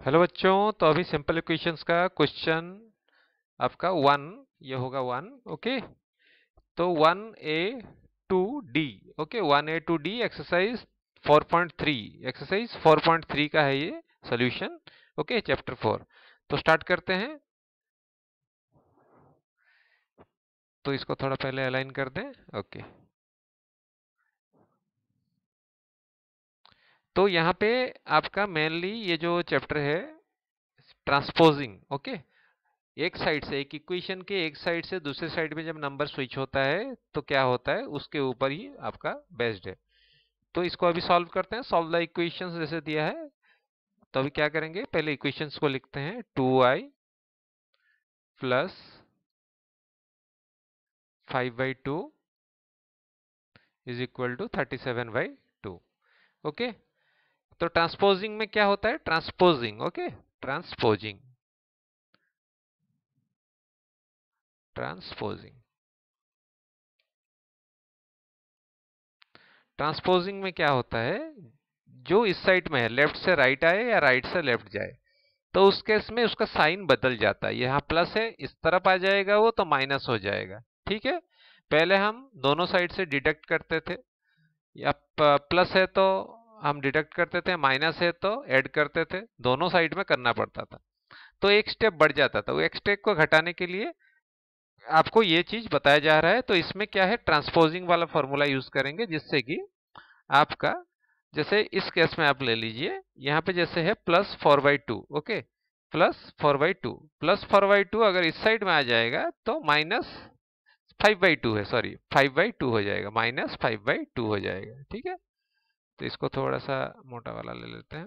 Hello बच्चों तो अभी सिंपल इक्वेशंस का क्वेश्चन आपका वन ये होगा वन ओके तो one a to d okay one a to d exercise four point three exercise four point three का है ये सोल्यूशन ओके चैप्टर फोर तो स्टार्ट करते हैं तो इसको थोड़ा पहले अलाइन कर दें ओके okay. तो यहाँ पे आपका मेनली ये जो चैप्टर है ट्रांसपोजिंग ओके एक साइड से एक इक्वेशन के एक साइड से दूसरे साइड में जब नंबर स्विच होता है तो क्या होता है उसके ऊपर ही आपका बेस्ड है तो इसको अभी सॉल्व करते हैं सॉल्व द इक्वेशन जैसे दिया है तो अभी क्या करेंगे पहले इक्वेशन को लिखते हैं two i plus five by two is equal to thirty seven by two okay तो ट्रांसपोजिंग में क्या होता है transposing okay transposing transposing transposing में क्या होता है जो इस साइड में है लेफ्ट से राइट आए या राइट से लेफ्ट जाए तो उस केस में उसका साइन बदल जाता है यहां प्लस है इस तरफ आ जाएगा वो तो माइनस हो जाएगा ठीक है पहले हम दोनों साइड से डिटेक्ट करते थे या प्लस है तो हम डिडक्ट करते थे माइनस है तो ऐड करते थे दोनों साइड में करना पड़ता था तो एक स्टेप बढ़ जाता था वो एक स्टेप को घटाने के लिए आपको ये चीज़ बताया जा रहा है तो इसमें क्या है ट्रांसपोजिंग वाला फॉर्मूला यूज़ करेंगे जिससे कि आपका जैसे इस केस में आप ले लीजिए यहाँ पे जैसे है plus four by two okay plus four by two plus four by two अगर इस साइड में आ जाएगा तो माइनस फाइव बाई टू है सॉरी फाइव बाई टू हो जाएगा माइनस फाइव बाई टू हो जाएगा ठीक है तो इसको थोड़ा सा मोटा वाला ले लेते हैं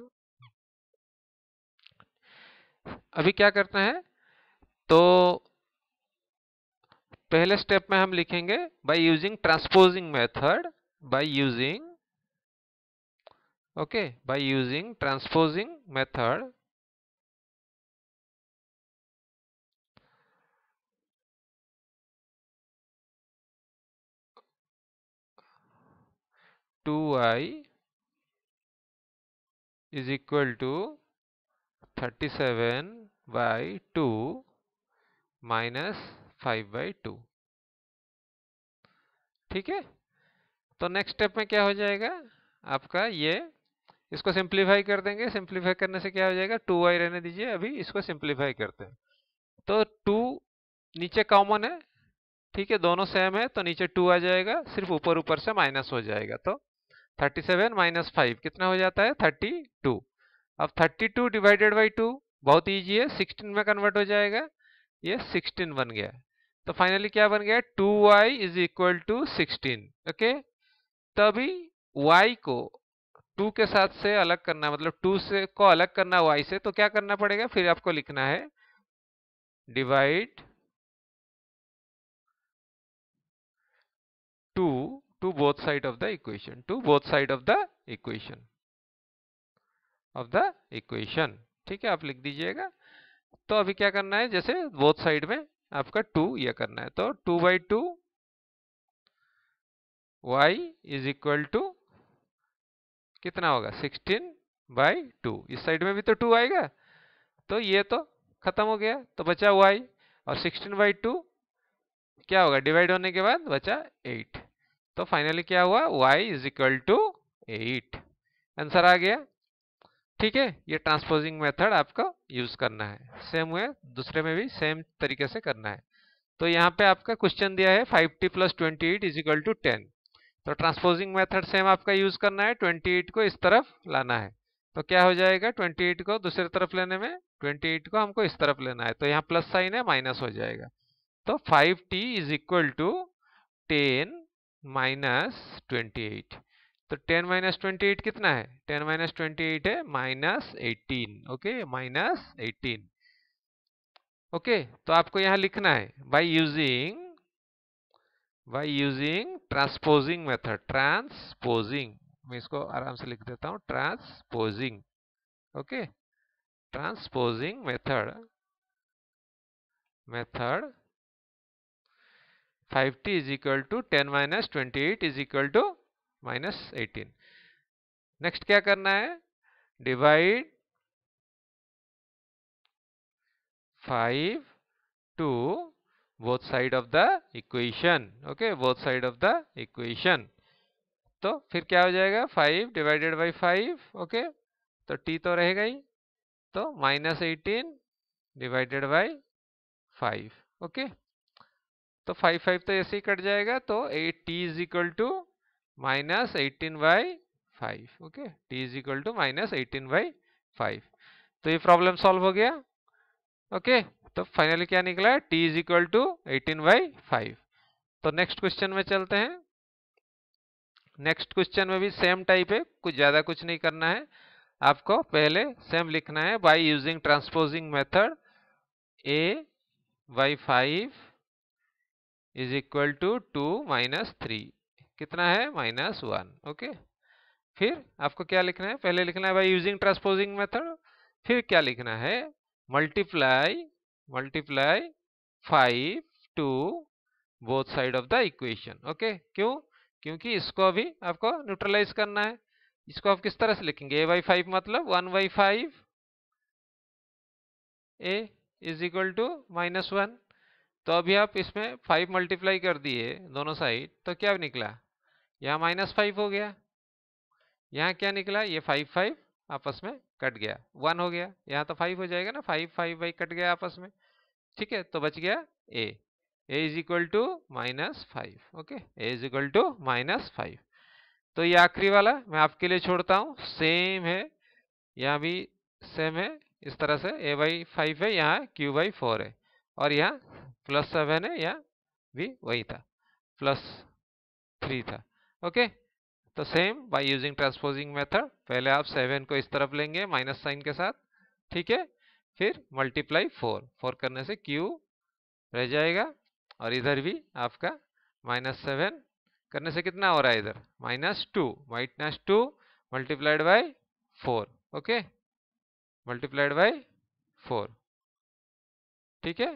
अभी क्या करते हैं तो पहले स्टेप में हम लिखेंगे by using transposing method by using okay by using transposing method two i is equal to 37 by 2 minus five by two ठीक है तो नेक्स्ट स्टेप में क्या हो जाएगा आपका ये इसको सिंप्लीफाई कर देंगे सिंप्लीफाई करने से क्या हो जाएगा टू वाई रहने दीजिए अभी इसको सिंप्लीफाई करते हैं तो टू नीचे कॉमन है ठीक है दोनों सेम है तो नीचे टू आ जाएगा सिर्फ ऊपर ऊपर से माइनस हो जाएगा तो थर्टी सेवन माइनस फाइव कितना हो जाता है थर्टी टू अब thirty two divided by two बहुत ईजी है सिक्सटीन में कन्वर्ट हो जाएगा ये सिक्सटीन बन गया तो फाइनली क्या बन गया two y is equal to sixteen okay तभी y को 2 के साथ से अलग करना मतलब 2 से को अलग करना y से तो क्या करना पड़ेगा फिर आपको लिखना है divide to both side of the equation to both side of the equation of the equation ठीक है आप लिख दीजिएगा तो अभी क्या करना है जैसे बोथ साइड में आपका टू ये करना है तो two by two y is equal to कितना होगा सिक्सटीन बाई टू इस साइड में भी तो टू आएगा तो ये तो खत्म हो गया तो बचा वाई और सिक्सटीन बाई टू क्या होगा डिवाइड होने के बाद बचा एट तो फाइनली क्या हुआ y is equal to eight answer आ गया ठीक है ये ट्रांसपोजिंग मेथड आपको यूज करना है सेम हुए दूसरे में भी सेम तरीके से करना है तो यहाँ पे आपका क्वेश्चन दिया है 5t t plus twenty eight is equal to ten तो ट्रांसपोजिंग मेथड सेम आपका यूज करना है 28 को इस तरफ लाना है तो क्या हो जाएगा 28 को दूसरी तरफ लेने में 28 को हमको इस तरफ लेना है तो यहाँ प्लस साइन है माइनस हो जाएगा तो 5t t is equal to ten minus twenty eight तो टेन माइनस ट्वेंटी एट कितना है टेन माइनस ट्वेंटी एट है minus eighteen okay minus eighteen okay तो आपको यहां लिखना है by using by using transposing method transposing मैं इसको आराम से लिख देता हूं transposing okay transposing method method 5t equal to ten minus twenty eight is equal to minus eighteen next क्या करना है divide five to both side of the equation okay both side of the equation तो फिर क्या हो जाएगा five divided by five okay तो t तो रहेगा ही तो minus eighteen divided by five okay तो फाइव फाइव तो ऐसे ही कट जाएगा तो at t is equal to minus eighteen by five okay t is equal to minus eighteen by five तो ये प्रॉब्लम सॉल्व हो गया ओके तो फाइनली क्या निकला है t is equal to eighteen by five तो नेक्स्ट क्वेश्चन में चलते हैं नेक्स्ट क्वेश्चन में भी सेम टाइप है कुछ ज़्यादा कुछ नहीं करना है आपको पहले सेम लिखना है by using transposing method a by five is equal to two minus three कितना है माइनस वन ओके फिर आपको क्या लिखना है पहले लिखना है भाई यूजिंग ट्रांसपोजिंग मेथड फिर क्या लिखना है multiply multiply five to both side of the equation okay क्यों क्योंकि इसको अभी आपको न्यूट्रलाइज करना है इसको आप किस तरह से लिखेंगे ए बाई फाइव मतलब one by five a is equal to minus one तो अभी आप इसमें फाइव मल्टीप्लाई कर दिए दोनों साइड तो क्या निकला यहाँ माइनस फाइव हो गया यहाँ क्या निकला ये फाइव फाइव आपस में कट गया वन हो गया यहाँ तो फाइव हो जाएगा ना फाइव फाइव बाई कट गया आपस में ठीक है तो बच गया a a is equal to minus five okay a is equal to minus five तो ये आखिरी वाला मैं आपके लिए छोड़ता हूँ सेम है यहाँ भी सेम है इस तरह से ए बाई फाइव है यहाँ क्यू बाई फोर है और यहाँ प्लस सेवन है या भी वही था प्लस थ्री था ओके तो same by using transposing method पहले आप सेवन को इस तरफ लेंगे माइनस साइन के साथ ठीक है फिर मल्टीप्लाई फोर फोर करने से क्यू रह जाएगा और इधर भी आपका माइनस सेवन करने से कितना हो रहा है इधर minus two minus two multiplied by four okay multiplied by four ठीक है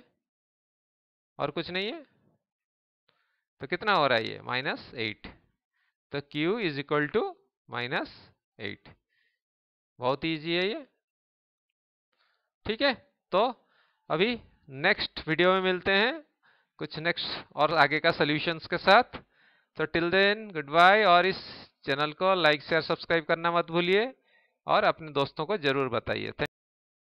और कुछ नहीं है तो कितना हो रहा है ये माइनस एट तो Q is equal to minus eight बहुत ईजी है ये ठीक है तो अभी नेक्स्ट वीडियो में मिलते हैं कुछ नेक्स्ट और आगे का सोल्यूशंस के साथ तो टिल देन गुड बाय और इस चैनल को लाइक शेयर सब्सक्राइब करना मत भूलिए और अपने दोस्तों को ज़रूर बताइए